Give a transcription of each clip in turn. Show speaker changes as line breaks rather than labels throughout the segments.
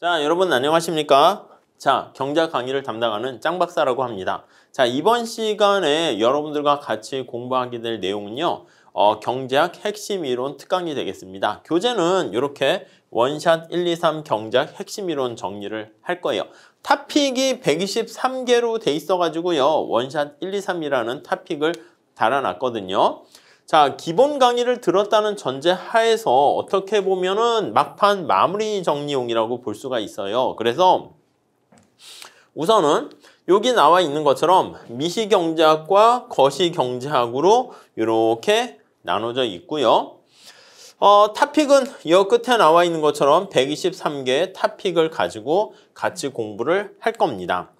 자, 여러분 안녕하십니까? 자, 경제 강의를 담당하는 짱박사라고 합니다. 자, 이번 시간에 여러분들과 같이 공부하게 될 내용은요. 어, 경제학 핵심 이론 특강이 되겠습니다. 교재는 이렇게 원샷 1, 2, 3 경제학 핵심 이론 정리를 할 거예요. 탑픽이 123개로 돼 있어가지고요. 원샷 1, 2, 3이라는 탑픽을 달아놨거든요. 자, 기본 강의를 들었다는 전제 하에서 어떻게 보면은 막판 마무리 정리용이라고 볼 수가 있어요. 그래서 우선은 여기 나와 있는 것처럼 미시경제학과 거시경제학으로 이렇게 나눠져 있고요. 어, 탑픽은 여 끝에 나와 있는 것처럼 123개의 탑픽을 가지고 같이 공부를 할 겁니다.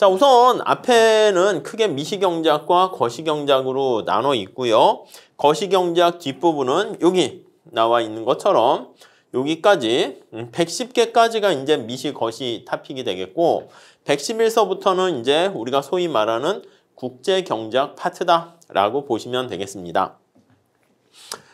자 우선 앞에는 크게 미시경작과 거시경작으로 나눠 있고요. 거시경작 뒷부분은 여기 나와 있는 것처럼 여기까지 110개까지가 음, 이제 미시 거시 탑픽이 되겠고 111서부터는 이제 우리가 소위 말하는 국제경작 파트다라고 보시면 되겠습니다.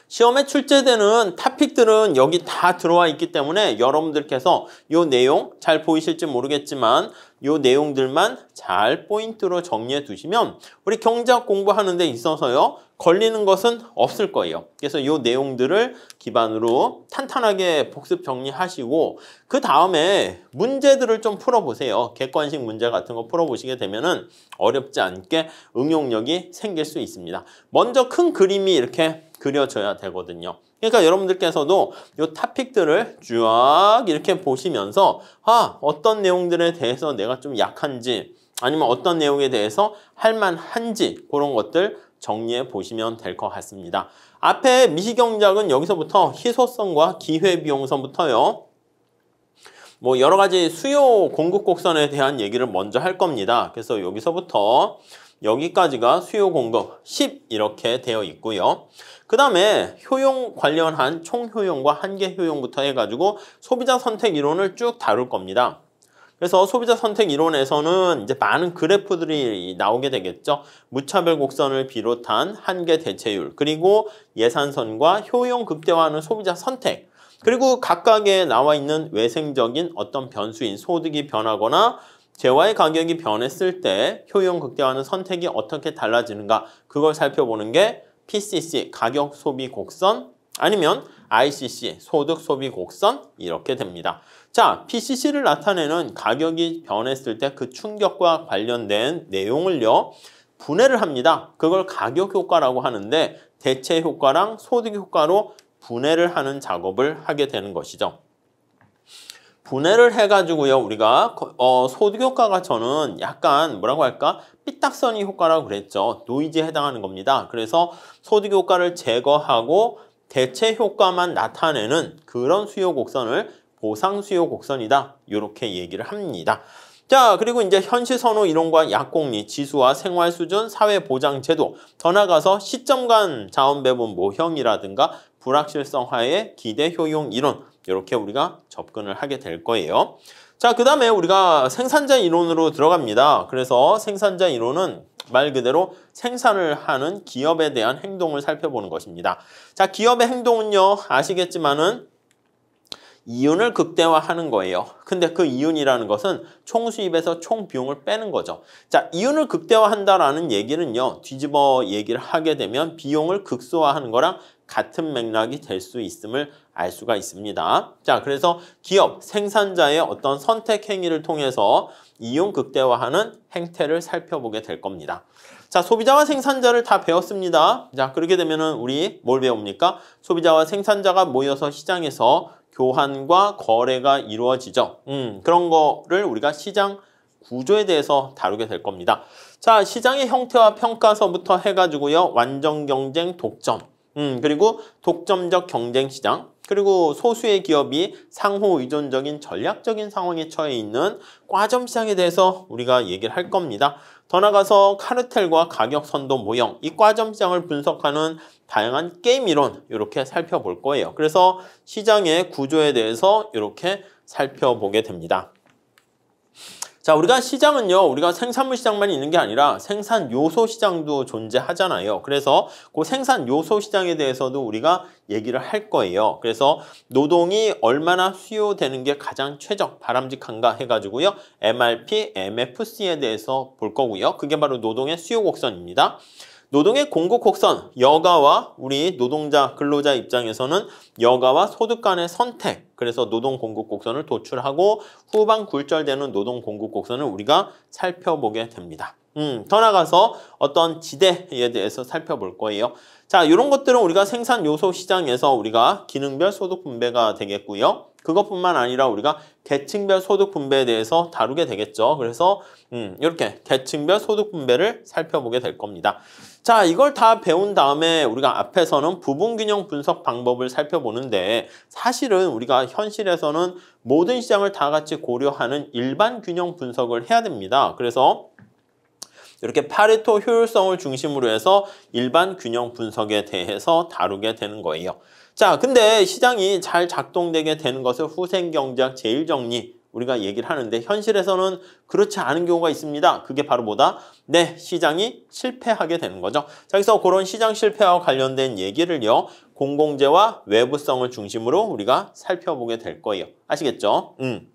시험에 출제되는 탑픽들은 여기 다 들어와 있기 때문에 여러분들께서 이 내용 잘 보이실지 모르겠지만 이 내용들만 잘 포인트로 정리해 두시면 우리 경제학 공부하는 데 있어서요. 걸리는 것은 없을 거예요. 그래서 이 내용들을 기반으로 탄탄하게 복습 정리하시고 그 다음에 문제들을 좀 풀어보세요. 객관식 문제 같은 거 풀어보시게 되면 은 어렵지 않게 응용력이 생길 수 있습니다. 먼저 큰 그림이 이렇게 그려져야 되거든요. 그러니까 여러분들께서도 이 탑픽들을 쭉 이렇게 보시면서 아 어떤 내용들에 대해서 내가 좀 약한지 아니면 어떤 내용에 대해서 할만한지 그런 것들 정리해 보시면 될 것 같습니다. 앞에 미시경작은 여기서부터 희소성과 기회비용선부터요. 뭐 여러 가지 수요 공급 곡선에 대한 얘기를 먼저 할 겁니다. 그래서 여기서부터 여기까지가 수요 공급 10 이렇게 되어 있고요. 그 다음에 효용 관련한 총효용과 한계 효용부터 해가지고 소비자 선택 이론을 쭉 다룰 겁니다. 그래서 소비자 선택 이론에서는 이제 많은 그래프들이 나오게 되겠죠. 무차별 곡선을 비롯한 한계 대체율, 그리고 예산선과 효용 극대화하는 소비자 선택, 그리고 각각에 나와 있는 외생적인 어떤 변수인 소득이 변하거나 재화의 가격이 변했을 때 효용 극대화하는 선택이 어떻게 달라지는가 그걸 살펴보는 게 PCC 가격 소비 곡선 아니면 ICC 소득 소비 곡선 이렇게 됩니다. 자, PCC를 나타내는 가격이 변했을 때 그 충격과 관련된 내용을요. 분해를 합니다. 그걸 가격 효과라고 하는데 대체 효과랑 소득 효과로 분해를 하는 작업을 하게 되는 것이죠. 분해를 해가지고요, 우리가, 어, 소득 효과가 저는 약간, 뭐라고 할까? 삐딱선이 효과라고 그랬죠. 노이즈에 해당하는 겁니다. 그래서 소득 효과를 제거하고 대체 효과만 나타내는 그런 수요 곡선을 보상수요 곡선이다 이렇게 얘기를 합니다. 자 그리고 이제 현실선호 이론과 약공리, 지수와 생활수준, 사회보장제도 더 나아가서 시점간 자원배분 모형이라든가 불확실성화의 기대효용 이론 이렇게 우리가 접근을 하게 될 거예요. 자, 그 다음에 우리가 생산자 이론으로 들어갑니다. 그래서 생산자 이론은 말 그대로 생산을 하는 기업에 대한 행동을 살펴보는 것입니다. 자, 기업의 행동은요, 아시겠지만은 이윤을 극대화하는 거예요. 근데 그 이윤이라는 것은 총수입에서 총비용을 빼는 거죠. 자, 이윤을 극대화한다라는 얘기는요. 뒤집어 얘기를 하게 되면 비용을 극소화하는 거랑 같은 맥락이 될 수 있음을 알 수가 있습니다. 자, 그래서 기업, 생산자의 어떤 선택 행위를 통해서 이용 극대화하는 행태를 살펴보게 될 겁니다. 자, 소비자와 생산자를 다 배웠습니다. 자, 그렇게 되면은 우리 뭘 배웁니까? 소비자와 생산자가 모여서 시장에서 교환과 거래가 이루어지죠. 음, 그런 거를 우리가 시장 구조에 대해서 다루게 될 겁니다. 자, 시장의 형태와 평가서부터 해가지고요. 완전 경쟁 독점. 음, 그리고 독점적 경쟁 시장, 그리고 소수의 기업이 상호 의존적인 전략적인 상황에 처해 있는 과점 시장에 대해서 우리가 얘기를 할 겁니다. 더 나가서 아 카르텔과 가격 선도 모형, 이 과점 시장을 분석하는 다양한 게임 이론 이렇게 살펴볼 거예요. 그래서 시장의 구조에 대해서 이렇게 살펴보게 됩니다. 자, 우리가 시장은요, 우리가 생산물 시장만 있는 게 아니라 생산 요소 시장도 존재하잖아요. 그래서 그 생산 요소 시장에 대해서도 우리가 얘기를 할 거예요. 그래서 노동이 얼마나 수요되는 게 가장 최적 바람직한가 해가지고요. MRP, MFC에 대해서 볼 거고요. 그게 바로 노동의 수요 곡선입니다. 노동의 공급 곡선, 여가와 우리 노동자, 근로자 입장에서는 여가와 소득 간의 선택, 그래서 노동 공급 곡선을 도출하고 후방 굴절되는 노동 공급 곡선을 우리가 살펴보게 됩니다. 음, 더 나가서 어떤 지대에 대해서 살펴볼 거예요. 자, 이런 것들은 우리가 생산 요소 시장에서 우리가 기능별 소득 분배가 되겠고요. 그것뿐만 아니라 우리가 계층별 소득 분배에 대해서 다루게 되겠죠. 그래서 음, 이렇게 계층별 소득 분배를 살펴보게 될 겁니다. 자, 이걸 다 배운 다음에 우리가 앞에서는 부분균형 분석 방법을 살펴보는데 사실은 우리가 현실에서는 모든 시장을 다 같이 고려하는 일반 균형 분석을 해야 됩니다. 그래서 이렇게 파레토 효율성을 중심으로 해서 일반 균형 분석에 대해서 다루게 되는 거예요. 자, 근데 시장이 잘 작동되게 되는 것을 후생경제학 제일정리 우리가 얘기를 하는데 현실에서는 그렇지 않은 경우가 있습니다. 그게 바로 뭐다? 네, 시장이 실패하게 되는 거죠. 자, 그래서 그런 시장 실패와 관련된 얘기를요. 공공재와 외부성을 중심으로 우리가 살펴보게 될 거예요. 아시겠죠? 음.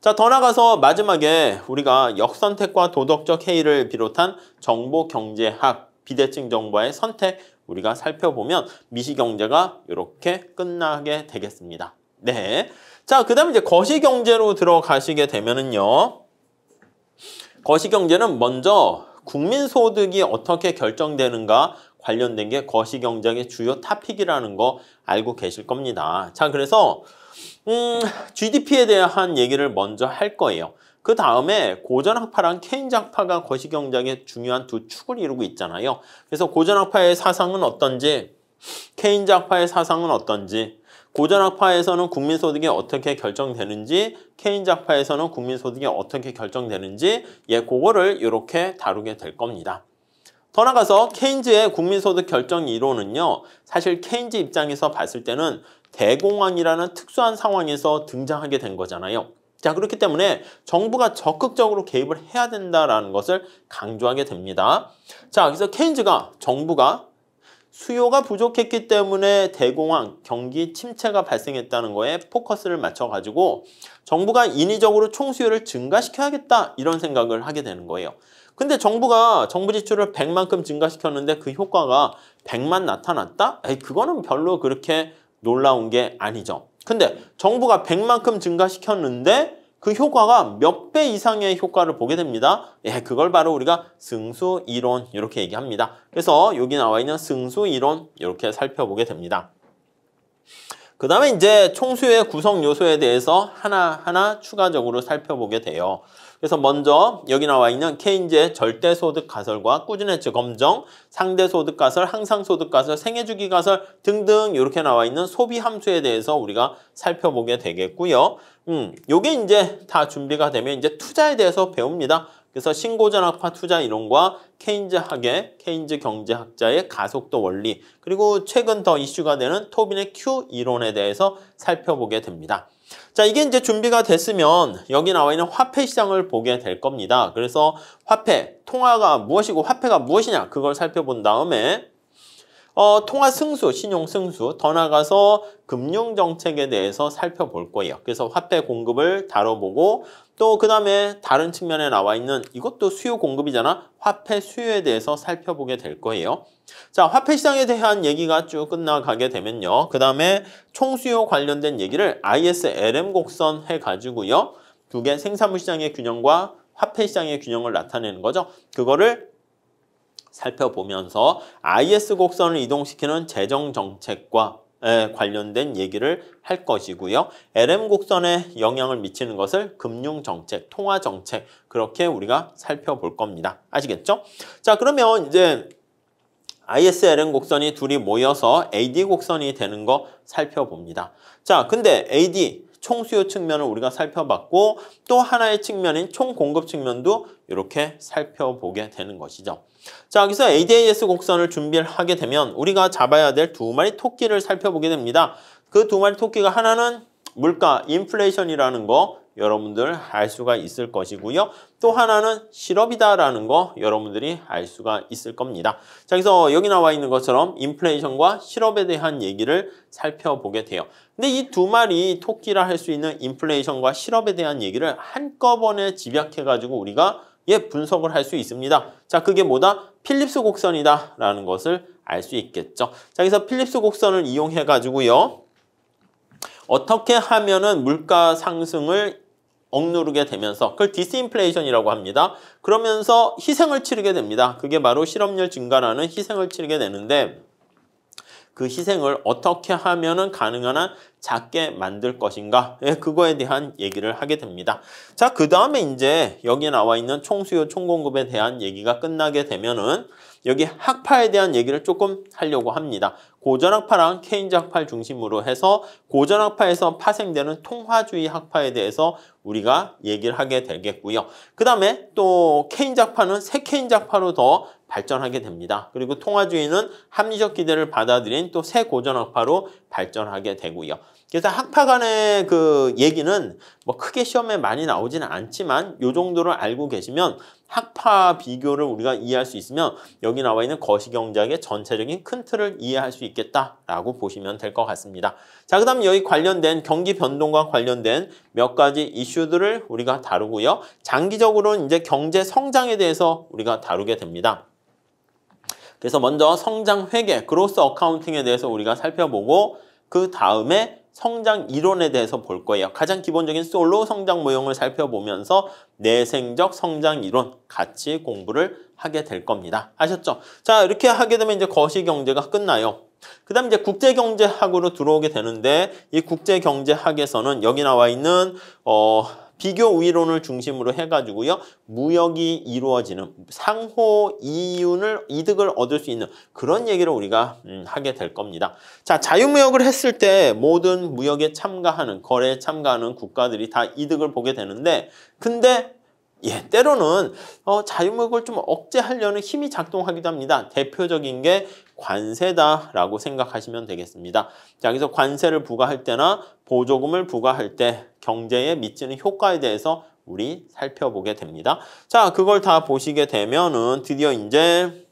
자, 더 나가서 마지막에 우리가 역선택과 도덕적 해이를 비롯한 정보 경제학, 비대칭 정보의 선택 우리가 살펴보면 미시경제가 이렇게 끝나게 되겠습니다. 네. 자, 그 다음에 이제 거시경제로 들어가시게 되면은요. 거시경제는 먼저 국민소득이 어떻게 결정되는가 관련된 게 거시경제의 주요 타픽이라는 거 알고 계실 겁니다. 자, 그래서 음, GDP에 대한 얘기를 먼저 할 거예요. 그 다음에 고전학파랑 케인장파가 거시경쟁의 중요한 두 축을 이루고 있잖아요. 그래서 고전학파의 사상은 어떤지, 케인장파의 사상은 어떤지, 고전학파에서는 국민소득이 어떻게 결정되는지, 케인장파에서는 국민소득이 어떻게 결정되는지, 예, 그거를 이렇게 다루게 될 겁니다. 더 나가서 케인즈의 국민소득 결정 이론은요, 사실 케인즈 입장에서 봤을 때는 대공황이라는 특수한 상황에서 등장하게 된 거잖아요. 자 그렇기 때문에 정부가 적극적으로 개입을 해야 된다라는 것을 강조하게 됩니다. 자 그래서 케인즈가 정부가 수요가 부족했기 때문에 대공황, 경기 침체가 발생했다는 거에 포커스를 맞춰가지고 정부가 인위적으로 총수요를 증가시켜야겠다 이런 생각을 하게 되는 거예요. 근데 정부가 정부 지출을 100만큼 증가시켰는데 그 효과가 100만 나타났다? 에이, 그거는 별로 그렇게 놀라운 게 아니죠. 근데 정부가 100만큼 증가시켰는데 그 효과가 몇 배 이상의 효과를 보게 됩니다. 예, 그걸 바로 우리가 승수 이론 이렇게 얘기합니다. 그래서 여기 나와 있는 승수 이론 이렇게 살펴보게 됩니다. 그 다음에 이제 총수의 구성 요소에 대해서 하나하나 추가적으로 살펴보게 돼요. 그래서 먼저 여기 나와 있는 케인즈의 절대소득가설과 꾸준해치 검정, 상대소득가설, 항상소득가설, 생애주기가설 등등 이렇게 나와 있는 소비함수에 대해서 우리가 살펴보게 되겠고요. 음, 요게 이제 다 준비가 되면 이제 투자에 대해서 배웁니다. 그래서 신고전학파 투자 이론과 케인즈학의 케인즈 경제학자의 가속도 원리 그리고 최근 더 이슈가 되는 토빈의 Q 이론에 대해서 살펴보게 됩니다. 자, 이게 이제 준비가 됐으면 여기 나와 있는 화폐 시장을 보게 될 겁니다. 그래서 화폐, 통화가 무엇이고 화폐가 무엇이냐 그걸 살펴본 다음에 어, 통화 승수, 신용 승수, 더 나가서 금융 정책에 대해서 살펴볼 거예요. 그래서 화폐 공급을 다뤄보고 또 그 다음에 다른 측면에 나와 있는 이것도 수요 공급이잖아. 화폐 수요에 대해서 살펴보게 될 거예요. 자, 화폐 시장에 대한 얘기가 쭉 끝나가게 되면요. 그 다음에 총수요 관련된 얘기를 ISLM 곡선 해가지고요. 두 개 생산물 시장의 균형과 화폐 시장의 균형을 나타내는 거죠. 그거를 살펴보면서 IS 곡선을 이동시키는 재정 정책과 관련된 얘기를 할 것이고요. LM 곡선에 영향을 미치는 것을 금융 정책, 통화 정책 그렇게 우리가 살펴볼 겁니다. 아시겠죠? 자, 그러면 이제 ISLN 곡선이 둘이 모여서 AD 곡선이 되는 거 살펴봅니다. 자, 근데 AD 총수요 측면을 우리가 살펴봤고 또 하나의 측면인 총공급 측면도 이렇게 살펴보게 되는 것이죠. 자, 여기서 ADAS 곡선을 준비를 하게 되면 우리가 잡아야 될 두 마리 토끼를 살펴보게 됩니다. 그 두 마리 토끼가 하나는 물가, 인플레이션이라는 거 여러분들 알 수가 있을 것이고요. 또 하나는 실업이다라는 거 여러분들이 알 수가 있을 겁니다. 자, 그래서 여기 나와 있는 것처럼 인플레이션과 실업에 대한 얘기를 살펴보게 돼요. 근데 이 두 마리 토끼라 할 수 있는 인플레이션과 실업에 대한 얘기를 한꺼번에 집약해가지고 우리가 예, 분석을 할 수 있습니다. 자, 그게 뭐다? 필립스 곡선이다 라는 것을 알 수 있겠죠. 자, 그래서 필립스 곡선을 이용해 가지고요. 어떻게 하면은 물가 상승을 억누르게 되면서 그걸 디스인플레이션이라고 합니다. 그러면서 희생을 치르게 됩니다. 그게 바로 실업률 증가라는 희생을 치르게 되는데 그 희생을 어떻게 하면은 가능한 한 작게 만들 것인가? 예, 그거에 대한 얘기를 하게 됩니다. 자, 그 다음에 이제 여기에 나와 있는 총수요 총공급에 대한 얘기가 끝나게 되면은 여기 학파에 대한 얘기를 조금 하려고 합니다. 고전학파랑 케인즈 학파 중심으로 해서 고전학파에서 파생되는 통화주의 학파에 대해서 우리가 얘기를 하게 되겠고요. 그 다음에 또 케인즈 학파는 새 케인즈 학파로 더 발전하게 됩니다. 그리고 통화주의는 합리적 기대를 받아들인 또 새 고전학파로 발전하게 되고요. 그래서 학파 간의 그 얘기는 뭐 크게 시험에 많이 나오지는 않지만 요 정도를 알고 계시면 학파 비교를 우리가 이해할 수 있으면 여기 나와 있는 거시경제학의 전체적인 큰 틀을 이해할 수 있겠다라고 보시면 될 것 같습니다. 자, 그 다음 여기 관련된 경기 변동과 관련된 몇 가지 이슈들을 우리가 다루고요. 장기적으로는 이제 경제 성장에 대해서 우리가 다루게 됩니다. 그래서 먼저 성장 회계, 그로스 어카운팅에 대해서 우리가 살펴보고 그 다음에 성장 이론에 대해서 볼 거예요. 가장 기본적인 솔로 성장 모형을 살펴보면서 내생적 성장 이론 같이 공부를 하게 될 겁니다. 아셨죠? 자, 이렇게 하게 되면 이제 거시 경제가 끝나요. 그 다음 이제 국제경제학으로 들어오게 되는데 이 국제경제학에서는 여기 나와 있는 어 비교 우위론을 중심으로 해가지고요. 무역이 이루어지는 상호 이윤을 이득을 얻을 수 있는 그런 얘기를 우리가 음, 하게 될 겁니다. 자, 자유무역을 했을 때 모든 무역에 참가하는 거래에 참가하는 국가들이 다 이득을 보게 되는데 근데 예, 때로는 어, 자유무역을 좀 억제하려는 힘이 작동하기도 합니다. 대표적인 게 관세다라고 생각하시면 되겠습니다. 자, 여기서 관세를 부과할 때나 보조금을 부과할 때 경제에 미치는 효과에 대해서 우리 살펴보게 됩니다. 자, 그걸 다 보시게 되면은 드디어 이제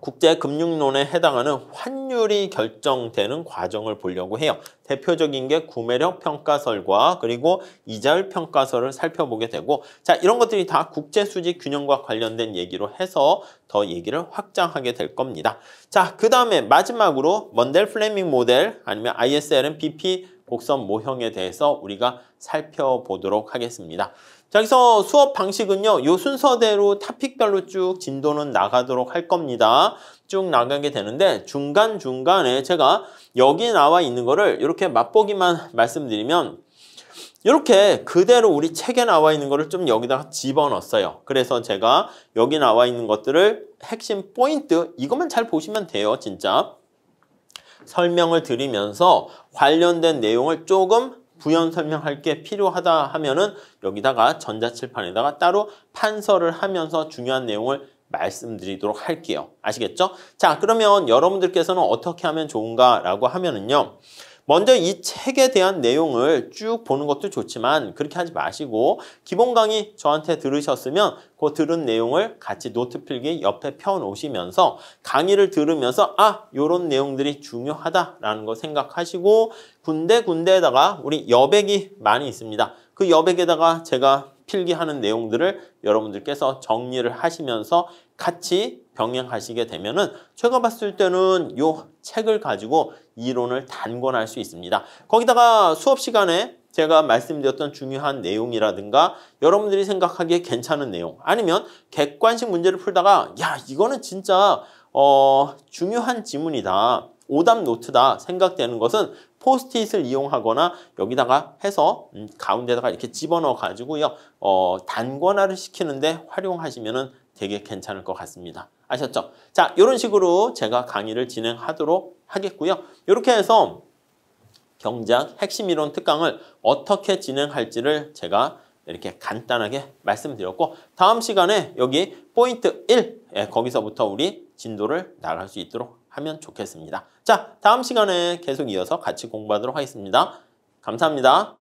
국제금융론에 해당하는 환율이 결정되는 과정을 보려고 해요. 대표적인 게 구매력 평가설과 그리고 이자율 평가설을 살펴보게 되고 자 이런 것들이 다 국제수지 균형과 관련된 얘기로 해서 더 얘기를 확장하게 될 겁니다. 자그 다음에 마지막으로 먼델 플레밍 모델 아니면 ISL은 BP 곡선 모형에 대해서 우리가 살펴보도록 하겠습니다. 자, 그래서 수업 방식은요. 요 순서대로 탑픽별로 쭉 진도는 나가도록 할 겁니다. 쭉 나가게 되는데 중간중간에 제가 여기 나와 있는 거를 이렇게 맛보기만 말씀드리면 이렇게 그대로 우리 책에 나와 있는 거를 좀 여기다가 집어넣었어요. 그래서 제가 여기 나와 있는 것들을 핵심 포인트 이것만 잘 보시면 돼요. 진짜 설명을 드리면서 관련된 내용을 조금 부연 설명할 게 필요하다 하면은 여기다가 전자칠판에다가 따로 판서를 하면서 중요한 내용을 말씀드리도록 할게요. 아시겠죠? 자, 그러면 여러분들께서는 어떻게 하면 좋은가라고 하면은요. 먼저 이 책에 대한 내용을 쭉 보는 것도 좋지만 그렇게 하지 마시고 기본 강의 저한테 들으셨으면 그 들은 내용을 같이 노트 필기 옆에 펴놓으시면서 강의를 들으면서 아 요런 내용들이 중요하다라는 거 생각하시고 군데군데에다가 우리 여백이 많이 있습니다. 그 여백에다가 제가 필기하는 내용들을 여러분들께서 정리를 하시면서 같이 병행하시게 되면은 제가 봤을 때는 요 책을 가지고 이론을 단권할 수 있습니다. 거기다가 수업 시간에 제가 말씀드렸던 중요한 내용이라든가 여러분들이 생각하기에 괜찮은 내용 아니면 객관식 문제를 풀다가 야 이거는 진짜 어 중요한 지문이다 오답 노트다 생각되는 것은 포스트잇을 이용하거나 여기다가 해서 음, 가운데다가 이렇게 집어넣어 가지고요 어 단권화를 시키는데 활용하시면은 되게 괜찮을 것 같습니다. 아셨죠? 자, 이런 식으로 제가 강의를 진행하도록 하겠고요. 이렇게 해서 경작 핵심 이론 특강을 어떻게 진행할지를 제가 이렇게 간단하게 말씀드렸고 다음 시간에 여기 포인트 1 예, 거기서부터 우리 진도를 나갈 수 있도록 하면 좋겠습니다. 자, 다음 시간에 계속 이어서 같이 공부하도록 하겠습니다. 감사합니다.